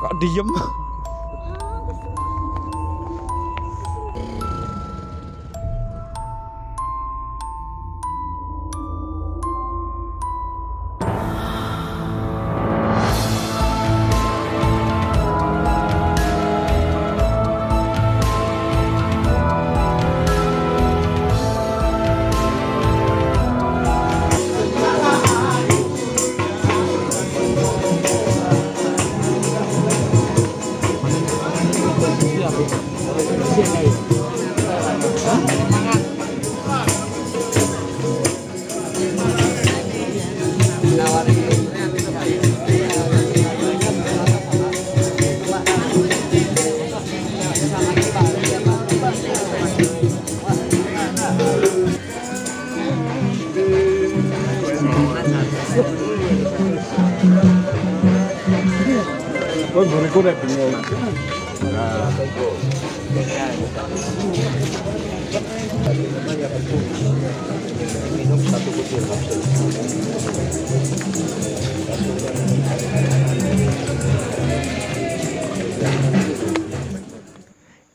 kok diem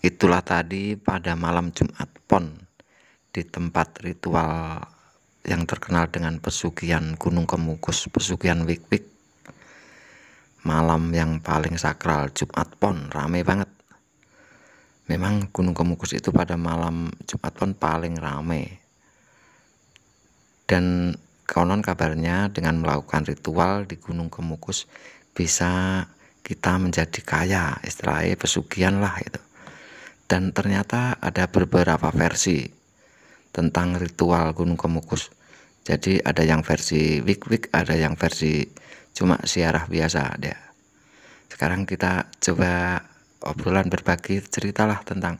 Itulah tadi pada malam Jumat Pon di tempat ritual yang terkenal dengan pesugihan Gunung Kemukus, pesugihan Wikwik malam yang paling sakral Jumat Pon rame banget memang Gunung Kemukus itu pada malam Jumat Pon paling rame dan konon kabarnya dengan melakukan ritual di Gunung Kemukus bisa kita menjadi kaya istilahnya pesugihan lah itu dan ternyata ada beberapa versi tentang ritual Gunung Kemukus jadi ada yang versi week week ada yang versi cuma siarah biasa ya sekarang kita coba obrolan berbagi ceritalah tentang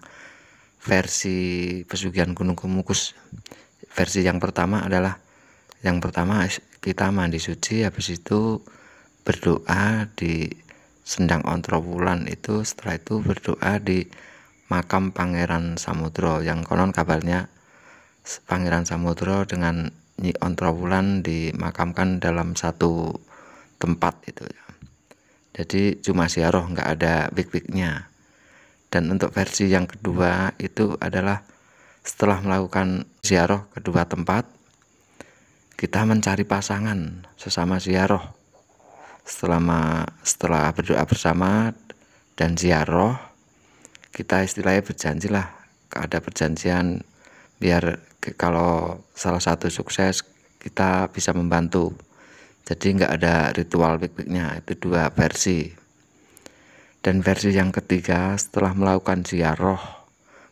versi pesugihan Gunung Kemukus versi yang pertama adalah yang pertama kita mandi suci habis itu berdoa di sendang ontrowulan itu setelah itu berdoa di makam Pangeran Samudro yang konon kabarnya Pangeran Samudro dengan Nyi Ontrawulan dimakamkan dalam satu tempat itu ya. Jadi cuma siaroh nggak ada wik-wiknya. Dan untuk versi yang kedua itu adalah setelah melakukan siaroh kedua tempat kita mencari pasangan sesama siaroh selama setelah berdoa bersama dan siaroh, kita istilahnya berjanjilah ada perjanjian biar kalau salah satu sukses kita bisa membantu jadi nggak ada ritual pikniknya itu dua versi dan versi yang ketiga setelah melakukan ziarah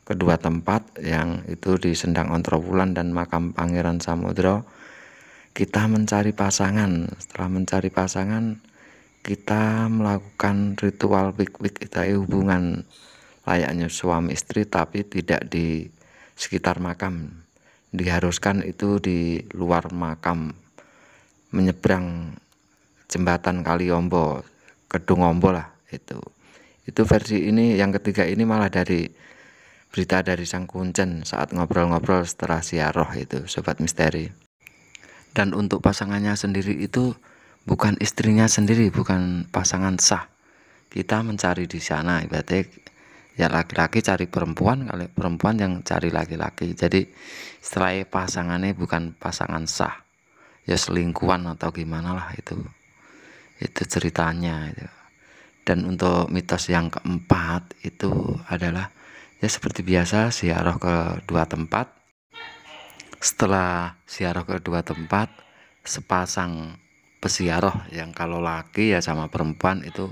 kedua tempat yang itu di Sendang Ontrowulan dan makam Pangeran Samudro kita mencari pasangan setelah mencari pasangan kita melakukan ritual piknik kita hubungan layaknya suami istri tapi tidak di sekitar makam diharuskan itu di luar makam menyeberang jembatan Kaliombo Kedung Ombo lah itu itu versi ini yang ketiga ini malah dari berita dari Sang Kuncen saat ngobrol-ngobrol setelah siaroh itu sobat misteri dan untuk pasangannya sendiri itu bukan istrinya sendiri bukan pasangan sah kita mencari di sana ibaratnya ya laki-laki cari perempuan kali perempuan yang cari laki-laki jadi setelah pasangannya bukan pasangan sah ya selingkuhan atau gimana lah itu itu ceritanya itu dan untuk mitos yang keempat itu adalah ya seperti biasa siaroh ke dua tempat setelah siaroh ke dua tempat sepasang pesiaroh yang kalau laki ya sama perempuan itu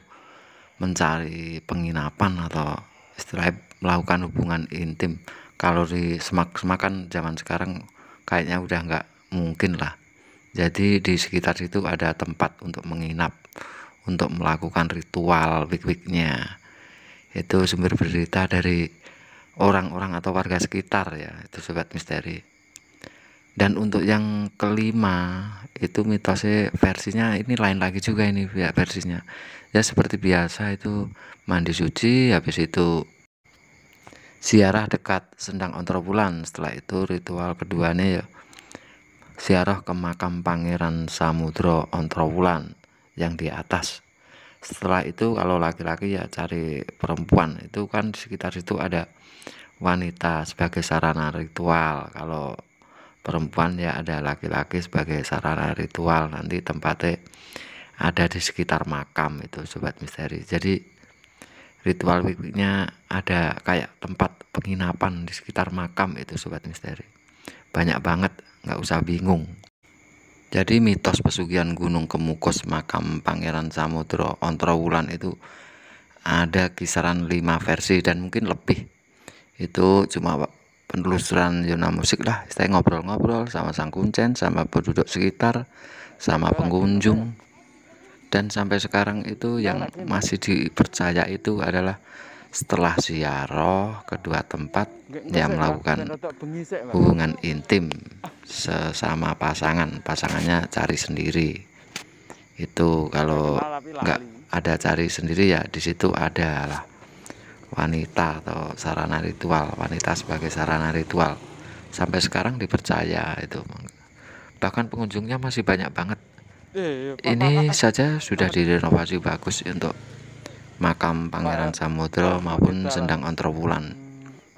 mencari penginapan atau setelah melakukan hubungan intim kalau di semak-semakan zaman sekarang kayaknya udah nggak mungkin lah jadi di sekitar situ ada tempat untuk menginap untuk melakukan ritual wik-wiknya itu sumber berita dari orang-orang atau warga sekitar ya itu sobat misteri dan untuk yang kelima itu mitosnya versinya ini lain lagi juga ini ya versinya ya seperti biasa itu mandi suci habis itu siarah dekat sendang Ontrobulan setelah itu ritual keduanya ya siarah ke makam pangeran samudro Ontrobulan yang di atas setelah itu kalau laki-laki ya cari perempuan itu kan sekitar situ ada wanita sebagai sarana ritual kalau perempuan ya ada laki-laki sebagai sarana ritual nanti tempatnya ada di sekitar makam itu sobat misteri jadi ritual wikiknya ada kayak tempat penginapan di sekitar makam itu sobat misteri banyak banget nggak usah bingung jadi mitos pesugihan gunung kemukus makam pangeran samudro ontrowulan itu ada kisaran 5 versi dan mungkin lebih itu cuma penelusuran zona musik lah saya ngobrol-ngobrol sama sang kuncen sama penduduk sekitar sama pengunjung dan sampai sekarang itu yang masih dipercaya itu adalah setelah ziarah kedua tempat yang melakukan hubungan intim sesama pasangan pasangannya cari sendiri itu kalau nggak ada cari sendiri ya di situ ada lah wanita atau sarana ritual wanita sebagai sarana ritual sampai sekarang dipercaya itu bahkan pengunjungnya masih banyak banget iya, iya, iya. ini saja sudah direnovasi bagus untuk makam Pangeran Samudro maupun Sendang Ontrowulan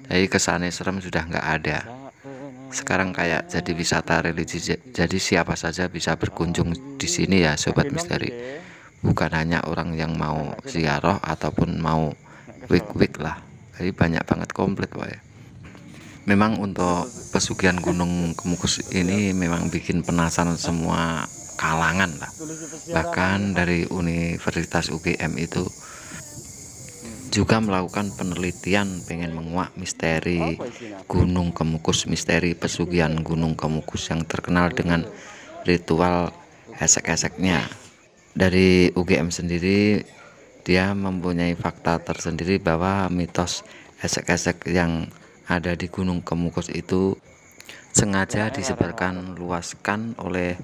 jadi kesannya serem sudah nggak ada eh, eh, eh, sekarang kayak jadi wisata religi jadi siapa saja bisa berkunjung di sini ya sobat misteri ya. bukan hanya orang yang mau ziarah ataupun mau week week lah jadi banyak banget komplit pak ya memang untuk pesugihan gunung kemukus ini memang bikin penasaran semua kalangan lah bahkan dari Universitas UGM itu juga melakukan penelitian pengen menguak misteri Gunung Kemukus, misteri pesugihan Gunung Kemukus yang terkenal dengan ritual esek-eseknya. Dari UGM sendiri dia mempunyai fakta tersendiri bahwa mitos esek-esek yang ada di Gunung Kemukus itu sengaja disebarkan luaskan oleh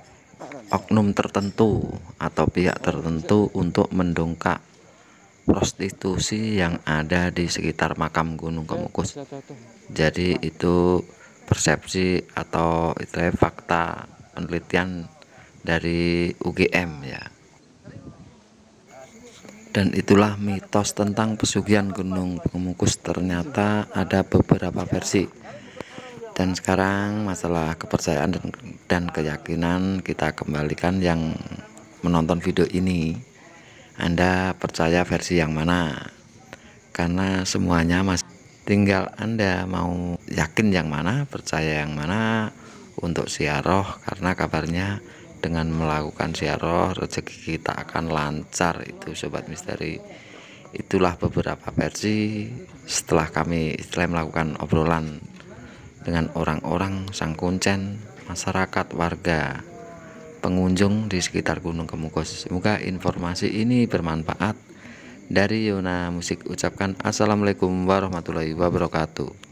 oknum tertentu atau pihak tertentu untuk mendongkak prostitusi yang ada di sekitar makam Gunung Kemukus. Jadi itu persepsi atau itu ya, fakta penelitian dari UGM ya. Dan itulah mitos tentang pesugihan Gunung Pengemukus ternyata ada beberapa versi. Dan sekarang masalah kepercayaan dan, dan keyakinan kita kembalikan yang menonton video ini. Anda percaya versi yang mana? Karena semuanya masih tinggal Anda mau yakin yang mana, percaya yang mana untuk siaroh karena kabarnya dengan melakukan siaroh rezeki kita akan lancar itu sobat misteri itulah beberapa versi setelah kami setelah melakukan obrolan dengan orang-orang sang kuncen masyarakat warga pengunjung di sekitar Gunung Kemukus semoga informasi ini bermanfaat dari Yona Musik ucapkan Assalamualaikum warahmatullahi wabarakatuh